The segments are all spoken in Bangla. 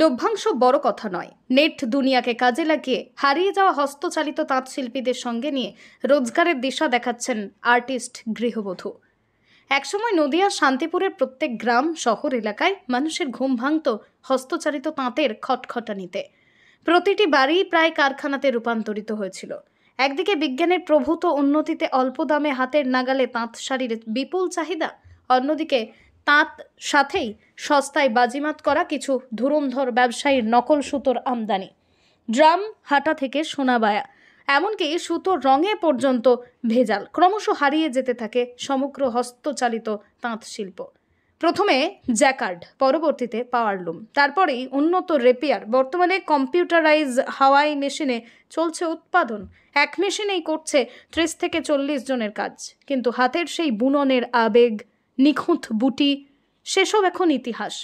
লভ্যাংশ বড় কথা নয় নেট দুনিয়াকে কাজে লাগিয়ে হারিয়ে যাওয়া হস্তচালিত তাঁত শিল্পীদের সঙ্গে নিয়ে রোজগারের দিশা দেখাচ্ছেন আর্টিস্ট গৃহবধূ একসময় নদীয়ার শান্তিপুরের প্রত্যেক গ্রাম শহর এলাকায় মানুষের ঘুম ভাঙত হস্তচালিত তাঁতের খটখটানিতে প্রতিটি বাড়ি প্রায় কারখানাতে রূপান্তরিত হয়েছিল একদিকে বিজ্ঞানের প্রভূত উন্নতিতে অল্প দামে হাতের নাগালে তাঁত শাড়ির বিপুল চাহিদা অন্যদিকে তাঁত সাথেই সস্তায় বাজিমাত করা কিছু ধুরন্ধর ব্যবসায়ীর নকল সুতোর আমদানি ড্রাম হাটা থেকে সোনাবায়া এমনকি সুতোর রঙে পর্যন্ত ভেজাল ক্রমশ হারিয়ে যেতে থাকে সমগ্র হস্তচালিত তাঁত শিল্প প্রথমে জ্যাকার্ড পরবর্তীতে পাওয়ারলুম তারপরেই উন্নত রেপিয়ার বর্তমানে কম্পিউটারাইজ হাওয়াই মেশিনে চলছে উৎপাদন এক মেশিনেই করছে ত্রিশ থেকে চল্লিশ জনের কাজ কিন্তু হাতের সেই বুননের আবেগ নিখুঁত বুটি সেসব এখন ইতিহাস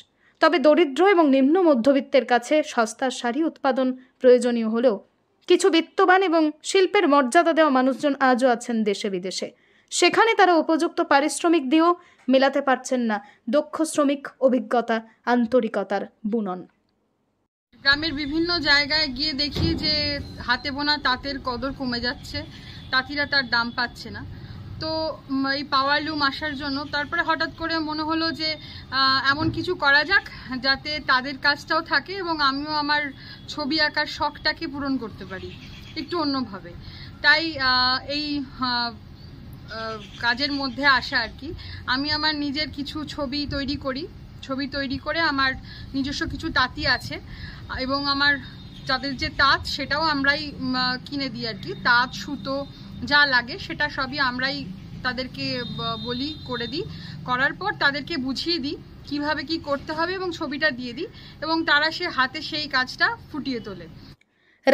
তবে দরিদ্র এবং নিম্ন মধ্যবিত্তের কাছে সস্তার শাড়ি উৎপাদন প্রয়োজনীয় হলেও কিছু বিত্তবান এবং শিল্পের মর্যাদা দেওয়া মানুষজন আজও আছেন দেশে বিদেশে সেখানে তারা উপযুক্ত পারিশ্রমিক দিয়েও মেলাতে পারছেন না দক্ষ শ্রমিক অভিজ্ঞতা আন্তরিকতার বুনন গ্রামের বিভিন্ন জায়গায় গিয়ে দেখি যে হাতে বোনা তাঁতের কদর কমে যাচ্ছে তাঁতিরা তার দাম পাচ্ছে না তো এই পাওয়ার লুম আসার জন্য তারপরে হঠাৎ করে মনে হলো যে এমন কিছু করা যাক যাতে তাদের কাজটাও থাকে এবং আমিও আমার ছবি আঁকার শখটাকে পূরণ করতে পারি একটু অন্যভাবে তাই এই কাজের মধ্যে আসা আর কি আমি আমার নিজের কিছু ছবি তৈরি করি ছবি তৈরি করে আমার নিজস্ব কিছু তাঁতি আছে এবং আমার যাদের যে তাঁত সেটাও আমরাই কিনে দিই আর কি তাঁত সুতো যা লাগে সেটা সবই আমরাই তাদেরকে বলি করে দিই করার পর তাদেরকে বুঝিয়ে দিই কিভাবে কি করতে হবে এবং ছবিটা দিয়ে দিই এবং তারা সে হাতে সেই কাজটা ফুটিয়ে তোলে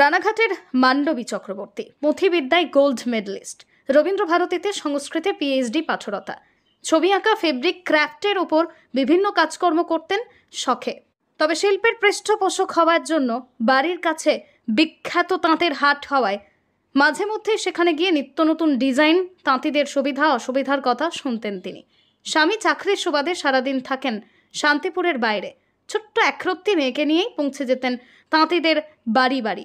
রানাঘাটের মান্ডবী চক্রবর্তী পুঁথিবিদ্যায় গোল্ড মেডেলিস্ট রবীন্দ্র ভারতীতে সংস্কৃতে পিএইচডি পাঠরতা ছবি আঁকা ফেব্রিক ক্রাফটের ওপর বিভিন্ন কাজকর্ম করতেন শখে তবে শিল্পের পৃষ্ঠপোষক হওয়ার জন্য বাড়ির কাছে বিখ্যাত তাঁতের হাট হওয়ায় মাঝে মধ্যে সেখানে গিয়ে নিত্য নতুন ডিজাইন তাঁতিদের সুবিধা অসুবিধার কথা শুনতেন তিনি স্বামী চাকরির সুবাদে সারাদিন থাকেন শান্তিপুরের বাইরে ছোট্ট একরত্তি মেয়েকে নিয়েই পৌঁছে যেতেন তাঁতিদের বাড়ি বাড়ি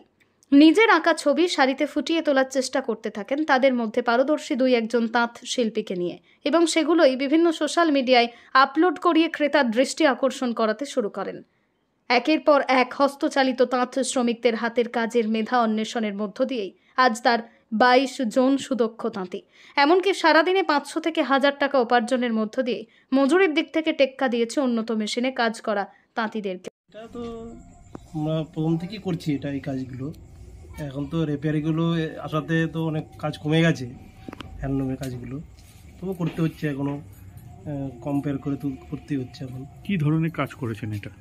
নিজের আঁকা ছবি শাড়িতে ফুটিয়ে তোলার চেষ্টা করতে থাকেন তাদের মধ্যে পারদর্শী দুই একজন তাঁত শিল্পীকে নিয়ে এবং সেগুলোই বিভিন্ন সোশ্যাল মিডিয়ায় আপলোড করিয়ে ক্রেতার দৃষ্টি আকর্ষণ করাতে শুরু করেন একের পর এক হস্তচালিত তাঁত শ্রমিকদের হাতের কাজের মেধা অন্বেষণের মধ্য দিয়েই আজ তার বাইশ জন সুদক্ষ তাঁতি এমনকি সারাদিনে পাঁচশো থেকে হাজার টাকা উপার্জনের মধ্য দিয়ে মজুরির দিক থেকে টেক্কা দিয়েছে উন্নত মেশিনে কাজ করা তাঁতিদেরকে তো আমরা প্রথম থেকে করছি এটা এই কাজগুলো এখন তো রেপারিগুলো আসাতে তো অনেক কাজ কমে গেছে হ্যান্ডলুমের কাজগুলো তবু করতে হচ্ছে এখনও কম্পেয়ার করে তো করতেই হচ্ছে এখন কি ধরনের কাজ করেছেন এটা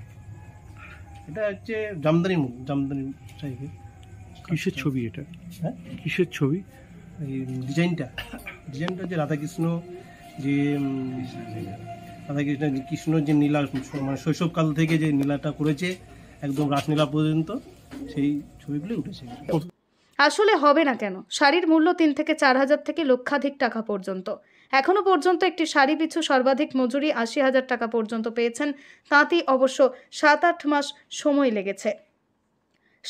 এটা হচ্ছে জামদানি মুখ জামদানি টাইপের কিসের ছবি এটা হ্যাঁ কিসের ছবি এই ডিজাইনটা ডিজাইনটা যে রাধাকৃষ্ণ যে রাধাকৃষ্ণ কৃষ্ণ যে নীলা মানে শৈশবকাল থেকে যে নীলাটা করেছে একদম রাসনীলা পর্যন্ত সেই ছবিগুলি উঠেছে আসলে হবে না কেন শাড়ির মূল্য তিন থেকে চার হাজার থেকে লক্ষাধিক টাকা পর্যন্ত এখনও পর্যন্ত একটি শাড়ি পিছু সর্বাধিক মজুরি আশি হাজার টাকা পর্যন্ত পেয়েছেন তাঁতি অবশ্য সাত আট মাস সময় লেগেছে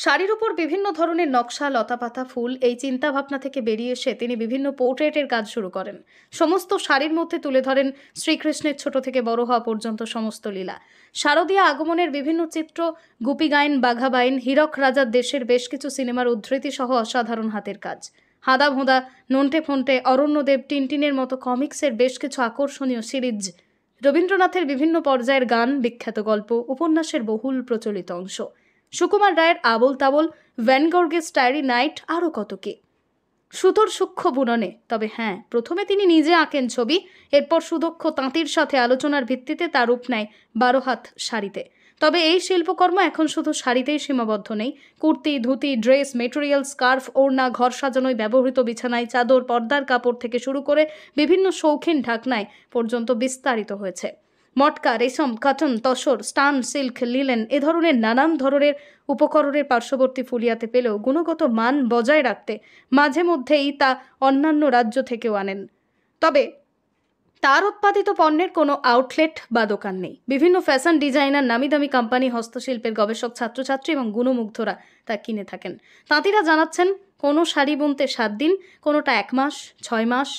শাড়ির উপর বিভিন্ন ধরনের নকশা লতাপাতা ফুল এই চিন্তাভাবনা থেকে বেরিয়ে এসে তিনি বিভিন্ন পোর্ট্রেটের কাজ শুরু করেন সমস্ত শাড়ির মধ্যে তুলে ধরেন শ্রীকৃষ্ণের ছোট থেকে বড় হওয়া পর্যন্ত সমস্ত লীলা শারদীয় আগমনের বিভিন্ন চিত্র গুপি গায়েন বাঘা বাইন হীরক রাজার দেশের বেশ কিছু সিনেমার উদ্ধৃতি সহ অসাধারণ হাতের কাজ হাঁদাভোঁদা ভোঁদা নন্টে ফোনটে অরণ্যদেব টিনটিনের মতো কমিক্সের বেশ কিছু আকর্ষণীয় সিরিজ রবীন্দ্রনাথের বিভিন্ন পর্যায়ের গান বিখ্যাত গল্প উপন্যাসের বহুল প্রচলিত অংশ সুকুমার রায়ের আবল তাবল ভ্যানগর্গেস স্টারি নাইট আরও কত কে সুতোর সূক্ষ্ম বুননে তবে হ্যাঁ প্রথমে তিনি নিজে আঁকেন ছবি এরপর সুদক্ষ তাঁতির সাথে আলোচনার ভিত্তিতে তার রূপ নেয় বারো হাত শাড়িতে তবে এই শিল্পকর্ম এখন শুধু শাড়িতেই সীমাবদ্ধ নেই kurti dhoti dress material scarf ওড়না ঘর সাজানোয় ব্যবহৃত বিছানায় চাদর পর্দার কাপড় থেকে শুরু করে বিভিন্ন শৌখিন ঢাকনায় পর্যন্ত বিস্তারিত হয়েছে মটকা রেশম কাটন তসর স্টান সিল্ক লিলেন এ ধরনের নানান ধরনের উপকরণের পার্শ্ববর্তী ফুলিয়াতে পেলেও গুণগত মান বজায় রাখতে মাঝে মধ্যেই তা অন্যান্য রাজ্য থেকেও আনেন তবে তার উৎপাদিত পণ্যের কোনো আউটলেট বা দোকান নেই বিভিন্ন ফ্যাশন ডিজাইনার নামি দামি কোম্পানি হস্তশিল্পের গবেষক ছাত্রছাত্রী এবং গুণমুগ্ধরা তা কিনে থাকেন তাঁতিরা জানাচ্ছেন কোনো শাড়ি বুনতে সাত দিন কোনোটা এক মাস ছয় মাস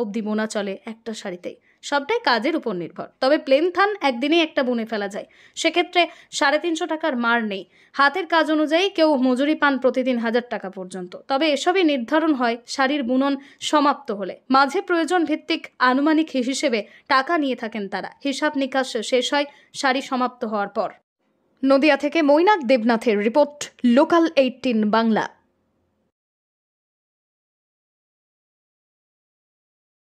অবধি বোনা চলে একটা শাড়িতেই সবটাই কাজের উপর নির্ভর তবে প্লেন থান একদিনেই একটা বুনে ফেলা যায় সেক্ষেত্রে সাড়ে তিনশো টাকার মার নেই হাতের কাজ অনুযায়ী কেউ মজুরি পান প্রতিদিন হাজার টাকা পর্যন্ত তবে এসবই নির্ধারণ হয় শাড়ির বুনন সমাপ্ত হলে মাঝে প্রয়োজন ভিত্তিক আনুমানিক হিসেবে টাকা নিয়ে থাকেন তারা হিসাব নিকাশ শেষ হয় শাড়ি সমাপ্ত হওয়ার পর নদিয়া থেকে মৈনাক দেবনাথের রিপোর্ট লোকাল এইটিন বাংলা